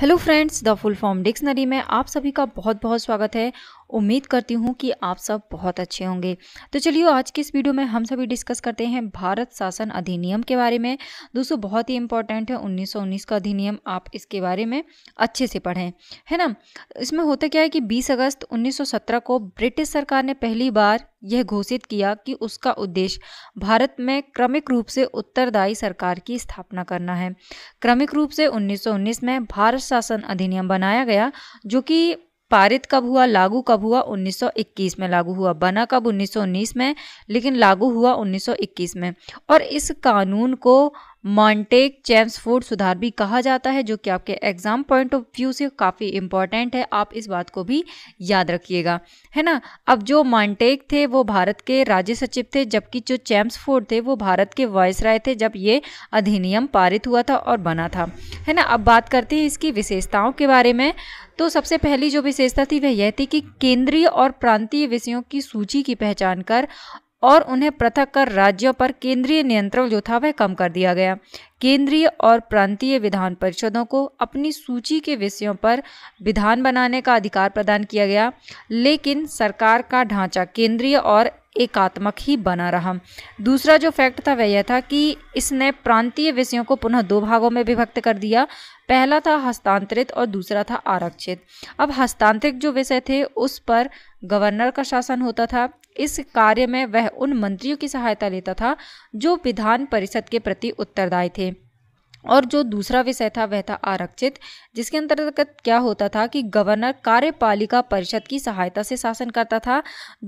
hello friends the full form dictionary में आप सभी का बहुत बहुत स्वागत है उम्मीद करती हूँ कि आप सब बहुत अच्छे होंगे तो चलिए आज की इस वीडियो में हम सभी डिस्कस करते हैं भारत शासन अधिनियम के बारे में दोस्तों बहुत ही इंपॉर्टेंट है 1919 का अधिनियम आप इसके बारे में अच्छे से पढ़ें है ना इसमें होता क्या है कि बीस अगस्त 1917 को ब्रिटिश सरकार ने पहली बार यह घोषित किया कि उसका उद्देश्य भारत में क्रमिक रूप से उत्तरदायी सरकार की स्थापना करना है क्रमिक रूप से 1919 में भारत शासन अधिनियम बनाया गया जो कि पारित कब हुआ लागू कब हुआ 1921 में लागू हुआ बना कब 1919 में लेकिन लागू हुआ 1921 में और इस कानून को मॉन्टेक चैम्स फूड सुधार भी कहा जाता है जो कि आपके एग्जाम पॉइंट ऑफ व्यू से काफ़ी इंपॉर्टेंट है आप इस बात को भी याद रखिएगा है ना अब जो मॉन्टेक थे वो भारत के राज्य सचिव थे जबकि जो चैम्स फूड थे वो भारत के राय थे जब ये अधिनियम पारित हुआ था और बना था है ना अब बात करते हैं इसकी विशेषताओं के बारे में तो सबसे पहली जो विशेषता थी वह यह थी कि केंद्रीय और प्रांतीय विषयों की सूची की पहचान कर और उन्हें पृथक कर राज्यों पर केंद्रीय नियंत्रण जो था वह कम कर दिया गया केंद्रीय और प्रांतीय विधान परिषदों को अपनी सूची के विषयों पर विधान बनाने का अधिकार प्रदान किया गया लेकिन सरकार का ढांचा केंद्रीय और एकात्मक ही बना रहा दूसरा जो फैक्ट था वह यह था कि इसने प्रांतीय विषयों को पुनः दो भागों में विभक्त कर दिया पहला था हस्तांतरित और दूसरा था आरक्षित अब हस्तांतरित जो विषय थे उस पर गवर्नर का शासन होता था इस कार्य में वह उन मंत्रियों की सहायता लेता था जो विधान परिषद के प्रति उत्तरदायी थे और जो दूसरा विषय था वह था आरक्षित जिसके अंतर्गत क्या होता था कि गवर्नर कार्यपालिका परिषद की सहायता से शासन करता था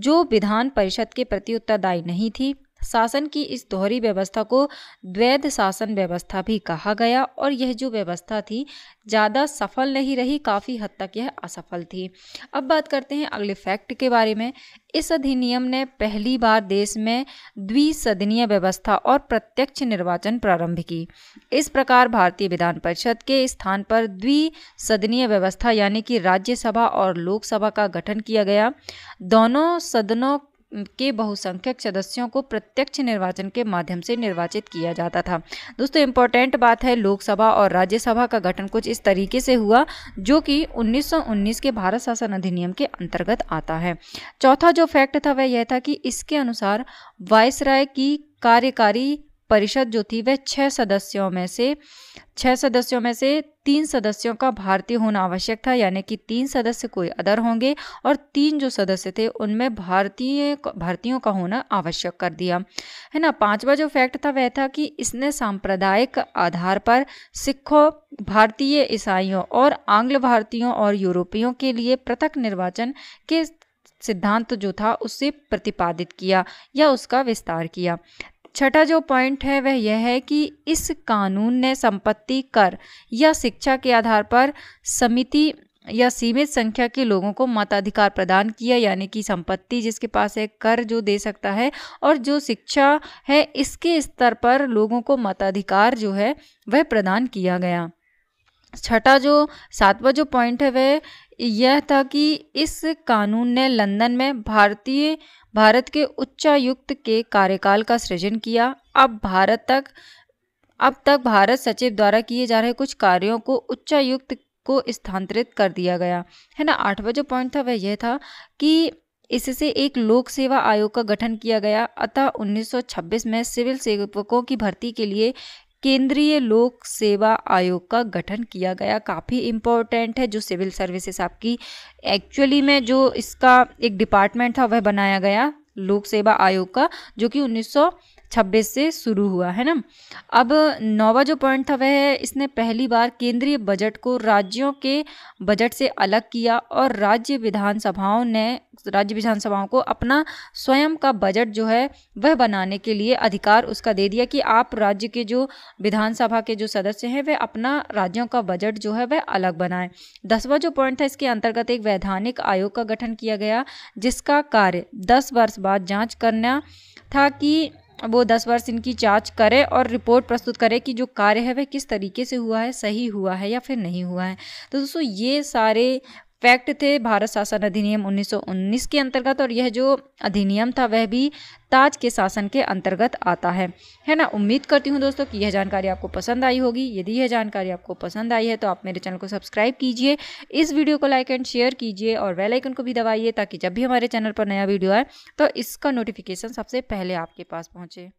जो विधान परिषद के प्रति उत्तरदायी नहीं थी शासन की इस दोहरी व्यवस्था को द्वैध शासन व्यवस्था भी कहा गया और यह जो व्यवस्था थी ज़्यादा सफल नहीं रही काफ़ी हद तक यह असफल थी अब बात करते हैं अगले फैक्ट के बारे में इस अधिनियम ने पहली बार देश में द्विसदनीय व्यवस्था और प्रत्यक्ष निर्वाचन प्रारंभ की इस प्रकार भारतीय विधान परिषद के स्थान पर द्विसदनीय व्यवस्था यानी कि राज्यसभा और लोकसभा का गठन किया गया दोनों सदनों के बहुसंख्यक सदस्यों को प्रत्यक्ष निर्वाचन के माध्यम से निर्वाचित किया जाता था दोस्तों इम्पोर्टेंट बात है लोकसभा और राज्यसभा का गठन कुछ इस तरीके से हुआ जो कि 1919 के भारत शासन अधिनियम के अंतर्गत आता है चौथा जो फैक्ट था वह यह था कि इसके अनुसार वायसराय की कार्यकारी परिषद जो थी वह छः सदस्यों में से छः सदस्यों में से तीन सदस्यों का भारतीय होना आवश्यक था यानी कि तीन सदस्य कोई अदर होंगे और तीन जो सदस्य थे उनमें भारतीय भारतीयों का होना आवश्यक कर दिया है ना पांचवा जो फैक्ट था वह था कि इसने सांप्रदायिक आधार पर सिखों भारतीय ईसाइयों और आंग्ल भारतीयों और यूरोपियों के लिए पृथक निर्वाचन के सिद्धांत जो था उससे प्रतिपादित किया या उसका विस्तार किया छठा जो पॉइंट है वह यह है कि इस कानून ने संपत्ति कर या शिक्षा के आधार पर समिति या सीमित संख्या के लोगों को मताधिकार प्रदान किया यानी कि संपत्ति जिसके पास है कर जो दे सकता है और जो शिक्षा है इसके स्तर पर लोगों को मताधिकार जो है वह प्रदान किया गया छठा जो सातवां जो पॉइंट है वह यह था कि इस कानून ने लंदन में भारतीय भारत के उच्चायुक्त के कार्यकाल का सृजन किया अब भारत तक अब तक भारत सचिव द्वारा किए जा रहे कुछ कार्यों को उच्चायुक्त को स्थानांतरित कर दिया गया है ना आठवां जो पॉइंट था वह यह था कि इससे एक लोक सेवा आयोग का गठन किया गया अतः 1926 में सिविल सेवकों की भर्ती के लिए केंद्रीय लोक सेवा आयोग का गठन किया गया काफ़ी इम्पोर्टेंट है जो सिविल सर्विसेज आपकी एक्चुअली में जो इसका एक डिपार्टमेंट था वह बनाया गया लोक सेवा आयोग का जो कि उन्नीस छब्बीस से शुरू हुआ है ना अब नौवा जो पॉइंट था वह है इसने पहली बार केंद्रीय बजट को राज्यों के बजट से अलग किया और राज्य विधानसभाओं ने राज्य विधानसभाओं को अपना स्वयं का बजट जो है वह बनाने के लिए अधिकार उसका दे दिया कि आप राज्य के जो विधानसभा के जो सदस्य हैं वह अपना राज्यों का बजट जो है वह अलग बनाएं दसवा जो पॉइंट था इसके अंतर्गत एक वैधानिक आयोग का गठन किया गया जिसका कार्य दस वर्ष बाद जाँच करना था कि वो दस वर्ष इनकी जांच करे और रिपोर्ट प्रस्तुत करे कि जो कार्य है वह किस तरीके से हुआ है सही हुआ है या फिर नहीं हुआ है तो दोस्तों ये सारे फैक्ट थे भारत शासन अधिनियम 1919 के अंतर्गत और यह जो अधिनियम था वह भी ताज के शासन के अंतर्गत आता है है ना उम्मीद करती हूँ दोस्तों कि यह जानकारी आपको पसंद आई होगी यदि यह जानकारी आपको पसंद आई है तो आप मेरे चैनल को सब्सक्राइब कीजिए इस वीडियो को लाइक एंड शेयर कीजिए और वेल आइकन को भी दबाइए ताकि जब भी हमारे चैनल पर नया वीडियो आए तो इसका नोटिफिकेशन सबसे पहले आपके पास पहुँचे